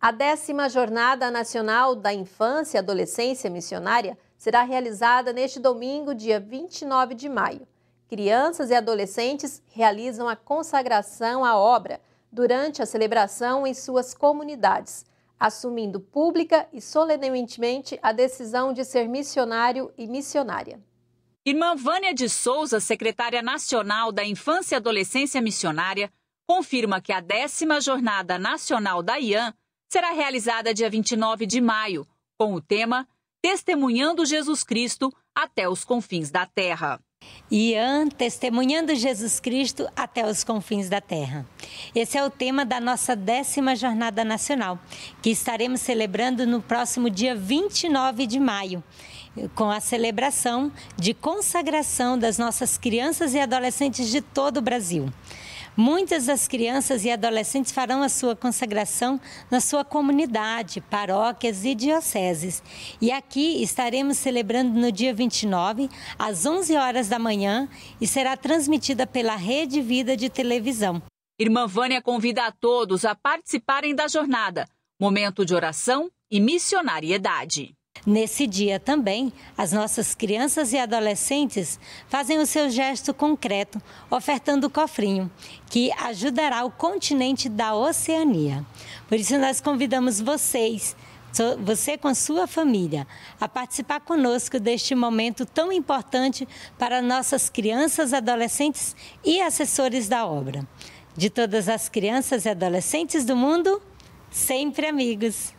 A décima Jornada Nacional da Infância e Adolescência Missionária será realizada neste domingo, dia 29 de maio. Crianças e adolescentes realizam a consagração à obra durante a celebração em suas comunidades, assumindo pública e solenemente a decisão de ser missionário e missionária. Irmã Vânia de Souza, secretária nacional da Infância e Adolescência Missionária, confirma que a décima Jornada Nacional da IAN será realizada dia 29 de maio, com o tema Testemunhando Jesus Cristo até os confins da terra. Ian, testemunhando Jesus Cristo até os confins da terra. Esse é o tema da nossa décima Jornada Nacional, que estaremos celebrando no próximo dia 29 de maio, com a celebração de consagração das nossas crianças e adolescentes de todo o Brasil. Muitas das crianças e adolescentes farão a sua consagração na sua comunidade, paróquias e dioceses. E aqui estaremos celebrando no dia 29, às 11 horas da manhã, e será transmitida pela Rede Vida de televisão. Irmã Vânia convida a todos a participarem da jornada, momento de oração e missionariedade. Nesse dia também, as nossas crianças e adolescentes fazem o seu gesto concreto, ofertando o cofrinho, que ajudará o continente da Oceania. Por isso, nós convidamos vocês, você com sua família, a participar conosco deste momento tão importante para nossas crianças, adolescentes e assessores da obra. De todas as crianças e adolescentes do mundo, sempre amigos!